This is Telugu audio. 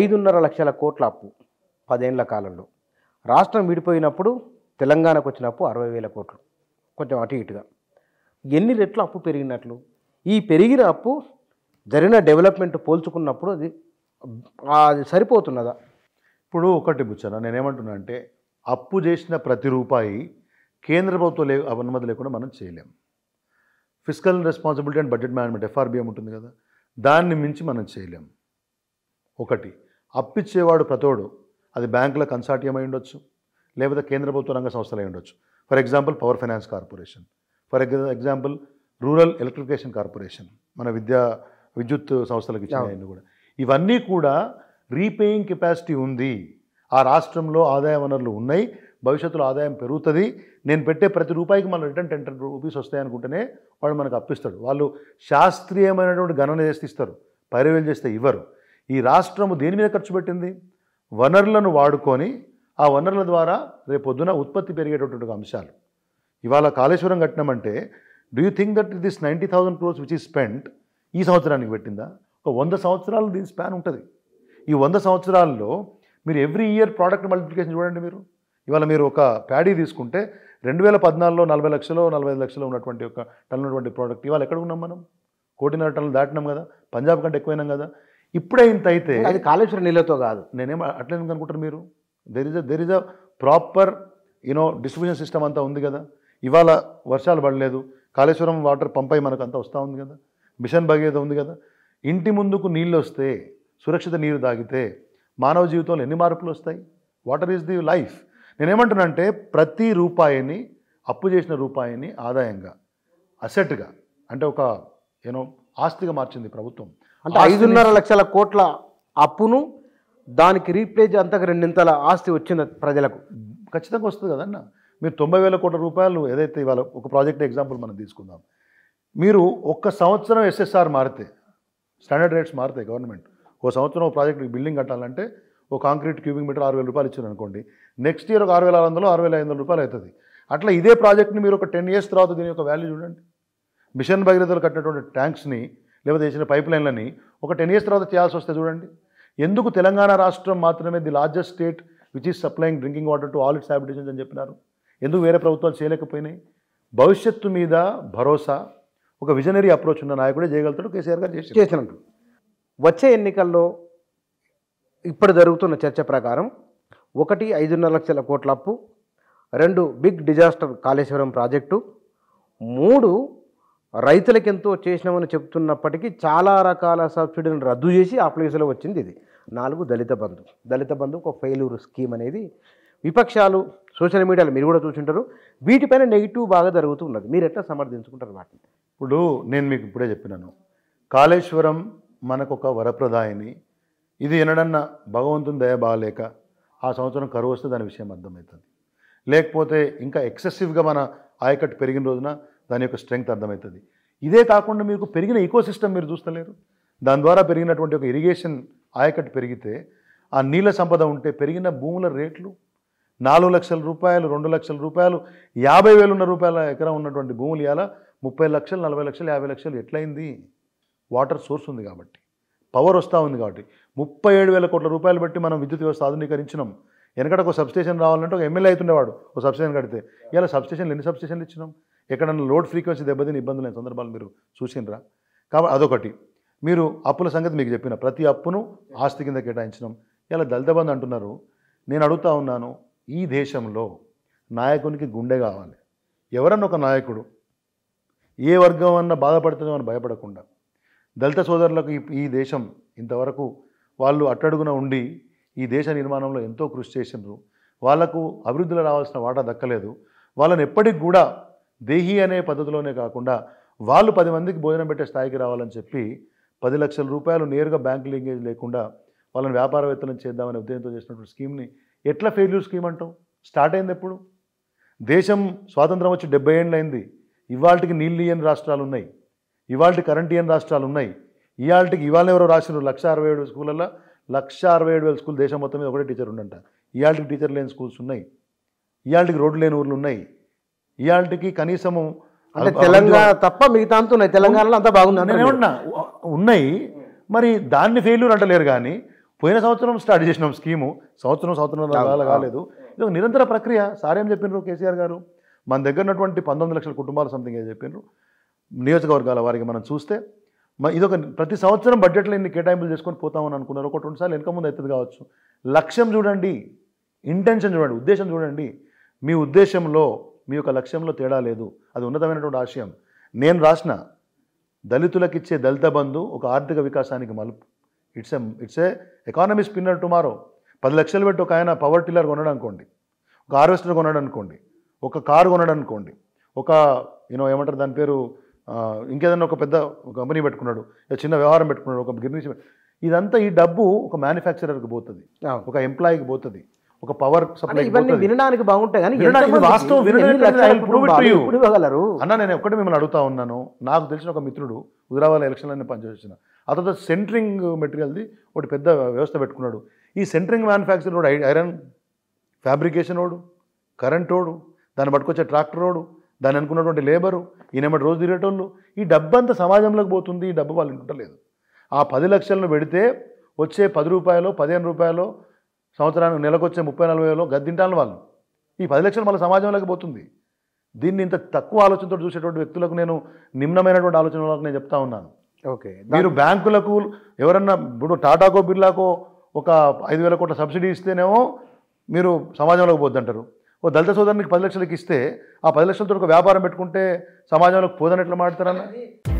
ఐదున్నర లక్షల కోట్ల అప్పు పదేళ్ల కాలంలో రాష్ట్రం విడిపోయినప్పుడు తెలంగాణకు వచ్చిన అప్పు అరవై వేల కోట్లు కొంచెం అటు ఇటుగా ఎన్ని రెట్లు అప్పు పెరిగినట్లు ఈ పెరిగిన అప్పు జరిగిన డెవలప్మెంట్ పోల్చుకున్నప్పుడు అది అది సరిపోతున్నదా ఇప్పుడు ఒకటి బుచ్చన నేనేమంటున్నా అంటే అప్పు చేసిన ప్రతి రూపాయి కేంద్ర ప్రభుత్వం లే అనుమతి లేకుండా మనం చేయలేము physical responsibility and budget management FRBM ఉంటుంది కదా దాన్ని మించి మనం చేయలేం ఒకటి అప్పిచ్చేవాడు ప్రతోడు అది బ్యాంకుల కన్సార్టియం అయి ఉండొచ్చు లేకపోతే కేంద్ర ప్రభుత్వ రంగ సంస్థలు అయి ఉండొచ్చు for example power finance corporation for example rural electrification corporation మన విద్యా విద్యుత్ సంస్థలకు ఇచ్చిన కూడా ఇవన్నీ కూడా రీపేయింగ్ కెపాసిటీ ఉంది ఆ రాష్ట్రంలో ఆదాయ వనరులు ఉన్నాయి భవిష్యత్తులో ఆదాయం పెరుగుతుంది నేను పెట్టే ప్రతి రూపాయికి మన రిటర్న్ టెన్ టెన్ రూపీస్ వస్తాయి అనుకుంటేనే వాళ్ళు మనకు అప్పిస్తాడు వాళ్ళు శాస్త్రీయమైనటువంటి గణన చేస్తే ఇస్తారు పైరవేలు చేస్తే ఇవ్వరు ఈ రాష్ట్రము దేని మీద ఖర్చు పెట్టింది వనరులను వాడుకొని ఆ వనరుల ద్వారా రేపొద్దున ఉత్పత్తి పెరిగేటటువంటి అంశాలు ఇవాళ కాళేశ్వరం కట్టినామంటే do you think that this ninety thousand crores which ఈ స్పెండ్ ఈ సంవత్సరానికి పెట్టిందా ఒక వంద సంవత్సరాలు దీని స్పాన్ ఉంటుంది ఈ వంద సంవత్సరాల్లో మీరు ఎవ్రీ ఇయర్ ప్రోడక్ట్ మల్టిప్లికేషన్ చూడండి మీరు ఇవాళ మీరు ఒక ప్యాడీ తీసుకుంటే రెండు వేల పద్నాలుగులో నలభై లక్షలు నలభై ఐదు లక్షలు ఉన్నటువంటి ఒక టన్ ఉన్నటువంటి ప్రోడక్ట్ ఇవాళ ఎక్కడ ఉన్నాం మనం కోటిన్నర టన్నులు దాటినాం కదా పంజాబ్ కంటే ఎక్కువైనాం కదా ఇప్పుడే ఇంత అయితే అది కాళేశ్వరం నీళ్ళతో కాదు నేనేమో అట్లే అనుకుంటారు మీరు there is a there is a proper you know distribution system అంతా ఉంది కదా ఇవాళ వర్షాలు పడలేదు కాళేశ్వరం వాటర్ పంప్ అయి మనకు అంతా వస్తూ ఉంది కదా మిషన్ భగీరథ ఉంది కదా ఇంటి ముందుకు నీళ్ళు వస్తే సురక్షిత నీరు తాగితే మానవ జీవితంలో ఎన్ని మార్పులు వస్తాయి వాటర్ ఈజ్ ది లైఫ్ నేనేమంటున్నానంటే ప్రతి రూపాయిని అప్పు చేసిన రూపాయిని ఆదాయంగా అసెట్గా అంటే ఒక ఏనో ఆస్తిగా మార్చింది ప్రభుత్వం అంటే ఐదున్నర లక్షల కోట్ల అప్పును దానికి రీప్లేజ్ అంతకు రెండింతల ఆస్తి వచ్చింది ప్రజలకు ఖచ్చితంగా వస్తుంది కదన్న మీరు తొంభై వేల కోట్ల రూపాయలు ఏదైతే ఇవాళ ఒక ప్రాజెక్ట్ ఎగ్జాంపుల్ మనం తీసుకుందాం మీరు ఒక్క సంవత్సరం ఎస్ఎస్ఆర్ మారితే స్టాండర్డ్ రేట్స్ మారితే గవర్నమెంట్ ఒక సంవత్సరం ఒక ప్రాజెక్ట్ బిల్డింగ్ కట్టాలంటే ఒక కాంక్రీట్ క్యూబిక్ మీటర్ ఆరు వేల రూపాయలు ఇచ్చారు అనుకోండి నెక్స్ట్ ఇయర్ ఒక ఆరు వేల ఆరు వందలు ఆరు వేల ఐదు వందల రూపాయలు అవుతుంది అట్లా ఇదే ప్రాజెక్ట్ని మీరు ఒక టెన్ ఇయర్స్ తర్వాత దీని యొక్క వాల్యూ చూడండి మిషన్ భగీరథలు కట్టినటువంటి ట్యాంక్స్ని లేకపోతే చేసిన పైప్ లైన్లని ఒక టెన్ ఇయర్స్ తర్వాత చేయాల్సి వస్తే చూడండి ఎందుకు తెలంగాణ రాష్ట్రం మాత్రమే the largest state which is supplying drinking water to all its habitations అని చెప్పినారు ఎందుకు వేరే ప్రభుత్వాలు చేయలేకపోయినాయి భవిష్యత్తు మీద భరోసా ఒక విజనరీ అప్రోచ్ ఉన్న నాయకుడే చేయగలుగుతాడు కేసీఆర్ గారు చేసి చేసినట్టు వచ్చే ఎన్నికల్లో ఇప్పుడు జరుగుతున్న చర్చ ప్రకారం ఒకటి ఐదున్నర లక్షల కోట్ల అప్పు రెండు బిగ్ డిజాస్టర్ కాళేశ్వరం ప్రాజెక్టు మూడు రైతులకు ఎంతో చేసినామని చెప్తున్నప్పటికీ చాలా రకాల సబ్సిడీని రద్దు చేసి ఆ ప్లేస్లో వచ్చింది ఇది నాలుగు దళిత బంధు దళిత బంధు ఒక ఫెయిల్యూర్ స్కీమ్ అనేది విపక్షాలు సోషల్ మీడియాలో మీరు కూడా చూసుంటారు వీటిపైన నెగిటివ్ బాగా జరుగుతూ ఉన్నది మీరు ఎట్లా సమర్థించుకుంటారు వాటిని ఇప్పుడు నేను మీకు ఇప్పుడే చెప్పినాను కాళేశ్వరం మనకు ఒక వరప్రదాయని ఇది ఎనడన్నా భగవంతుని దయ బాగాలేక ఆ సంవత్సరం కరువు వస్తే దాని విషయం అర్థమవుతుంది లేకపోతే ఇంకా ఎక్సెసివ్గా మన ఆయకట్టు పెరిగిన రోజున దాని యొక్క స్ట్రెంగ్త్ అర్థమవుతుంది ఇదే కాకుండా మీకు పెరిగిన ఈకోసిస్టమ్ మీరు చూస్తలేరు దాని ద్వారా పెరిగినటువంటి ఒక ఇరిగేషన్ ఆయకట్టు పెరిగితే ఆ నీళ్ళ సంపద ఉంటే పెరిగిన భూముల రేట్లు నాలుగు లక్షల రూపాయలు రెండు లక్షల రూపాయలు యాభై వేలున్న రూపాయల ఎకరం ఉన్నటువంటి భూములు ఇవాళ ముప్పై లక్షలు నలభై లక్షలు యాభై లక్షలు ఎట్లయింది వాటర్ సోర్స్ ఉంది కాబట్టి పవర్ వస్తూ ఉంది కాబట్టి ముప్పై ఏడు వేల కోట్ల రూపాయలు బట్టి మనం విద్యుత్ వ్యవస్థ ఆధునీకరించినాం వెనకట ఒక సబ్స్టేషన్ రావాలంటే ఒక ఎమ్మెల్యే అవుతుండేవాడు ఒక సబ్స్టేషన్ కడితే ఇలా సబ్స్టేషన్లు ఎన్ని సబ్స్టేషన్లు ఇచ్చినాం ఎక్కడన్నా లోడ్ ఫ్రీక్వెన్సీ దెబ్బతిని ఇబ్బందులు లేని సందర్భాలు మీరు చూసినరా కాబట్టి అదొకటి మీరు అప్పుల సంగతి మీకు చెప్పిన ప్రతి అప్పును ఆస్తి కింద కేటాయించడం ఇలా దళితబంధు అంటున్నారు నేను అడుగుతా ఉన్నాను ఈ దేశంలో నాయకునికి గుండె కావాలి ఎవరన్నా ఒక నాయకుడు ఏ వర్గం అన్న బాధపడుతుందో అని భయపడకుండా దళిత సోదరులకు ఈ దేశం ఇంతవరకు వాళ్ళు అట్టడుగున ఉండి ఈ దేశ నిర్మాణంలో ఎంతో కృషి చేసినారు వాళ్లకు అభివృద్ధిలో రావాల్సిన వాటా దక్కలేదు వాళ్ళని ఎప్పటికి కూడా దేహి అనే పద్ధతిలోనే కాకుండా వాళ్ళు పది మందికి భోజనం పెట్టే స్థాయికి రావాలని చెప్పి పది లక్షల రూపాయలు నేరుగా బ్యాంకు లింకేజ్ లేకుండా వాళ్ళని వ్యాపారవేత్తలను చేద్దామనే ఉద్దేశంతో చేసినటువంటి స్కీమ్ని ఎట్లా ఫెయిల్యూర్ స్కీమ్ అంటాం స్టార్ట్ అయింది ఎప్పుడు దేశం స్వాతంత్రం వచ్చి డెబ్బై ఏళ్ళు అయింది ఇవాళకి నీళ్ళు ఇయని రాష్ట్రాలు ఉన్నాయి ఇవాళకి కరెంట్ ఇయని రాష్ట్రాలు ఉన్నాయి ఇవాళకి ఇవాళ ఎవరో రాసినారు లక్ష అరవై ఏడు స్కూళ్ళల్లో లక్ష అరవై ఏడు వేల స్కూల్ దేశం మొత్తం మీద ఒకటే టీచర్ ఉండంట ఇవాళకి టీచర్ లేని స్కూల్స్ ఉన్నాయి ఇవాళకి రోడ్లు లేని ఊర్లు ఉన్నాయి ఇవాళకి కనీసము అంటే తెలంగాణ తప్ప మిగతా ఉన్నాయి తెలంగాణలో అంతా బాగుంది ఉన్నాయి మరి దాన్ని ఫెయిల్యూర్ అంటలేరు కానీ పోయిన సంవత్సరం స్టార్ట్ చేసినాం స్కీము సంవత్సరం సంవత్సరం కాలేదు ఇది ఒక నిరంతర ప్రక్రియ సారేం చెప్పినారు కేసీఆర్ గారు మన దగ్గర ఉన్నటువంటి పంతొమ్మిది లక్షల కుటుంబాలు సంథింగ్ అని చెప్పినారు నియోజకవర్గాల వారికి మనం చూస్తే ఇదొక ప్రతి సంవత్సరం బడ్జెట్లో ఇన్ని కేటాయింపులు చేసుకొని పోతామని అనుకున్నారు ఒకటి రెండు సార్లు వెనక ముందు అవుతుంది కావచ్చు లక్ష్యం చూడండి ఇంటెన్షన్ చూడండి ఉద్దేశం చూడండి మీ ఉద్దేశంలో మీ యొక్క లక్ష్యంలో తేడా లేదు అది ఉన్నతమైనటువంటి ఆశయం నేను రాసిన దళితులకిచ్చే దళిత బంధు ఒక ఆర్థిక వికాసానికి మలుపు it's a it's a economy spinner tomorrow పది లక్షలు పెట్టి ఒక ఆయన పవర్ టిల్లర్ కొనడం అనుకోండి ఒక హార్వెస్టర్ కొనడం అనుకోండి ఒక కారు కొనడం అనుకోండి ఒక యూనో ఏమంటారు దాని పేరు ఇంకేదైనా ఒక పెద్ద కంపెనీ పెట్టుకున్నాడు చిన్న వ్యవహారం పెట్టుకున్నాడు ఒక గిర్నీ ఇదంతా ఈ డబ్బు ఒక మ్యానుఫ్యాక్చరర్కి పోతుంది ఒక ఎంప్లాయీకి పోతుంది ఒక పవర్ సప్లై ఇవన్నీ వినడానికి బాగుంటాయి కానీ వాస్తవం అన్న నేను ఒక్కటి మిమ్మల్ని అడుగుతా ఉన్నాను నాకు తెలిసిన ఒక మిత్రుడు హుదరాబాద్ ఎలక్షన్లన్నీ పనిచేసిన అతను సెంట్రింగ్ మెటీరియల్ది ఒకటి పెద్ద వ్యవస్థ పెట్టుకున్నాడు ఈ సెంట్రింగ్ మ్యానుఫ్యాక్చర్ ఐరన్ ఫ్యాబ్రికేషన్ ఓడు కరెంట్ ఓడు దాన్ని పట్టుకొచ్చే ట్రాక్టర్ ఓడు దాన్ని అనుకున్నటువంటి లేబరు నెంబర్ రోజు తిరిగేటోళ్ళు ఈ డబ్బు అంతా సమాజంలోకి పోతుంది ఈ డబ్బు వాళ్ళు ఉండలేదు ఆ పది లక్షలను పెడితే వచ్చే పది రూపాయలు పదిహేను రూపాయలు సంవత్సరానికి నెలకొచ్చే ముప్పై నలభై వేలు గద్దింటాను వాళ్ళు ఈ పది లక్షలు మళ్ళీ సమాజంలోకి పోతుంది దీన్ని ఇంత తక్కువ ఆలోచనతో చూసేటువంటి వ్యక్తులకు నేను నిమ్నమైనటువంటి ఆలోచన వాళ్ళకి నేను చెప్తా ఉన్నాను ఓకే మీరు బ్యాంకులకు ఎవరన్నా ఇప్పుడు టాటాకో బిర్లాకో ఒక ఐదు వేల కోట్ల సబ్సిడీ ఇస్తేనేమో మీరు సమాజంలోకి పోద్దంటారు ఓ దళిత సోదరునికి పది లక్షలకి ఇస్తే ఆ పది లక్షలతో ఒక వ్యాపారం పెట్టుకుంటే సమాజంలోకి పోదని ఎట్లా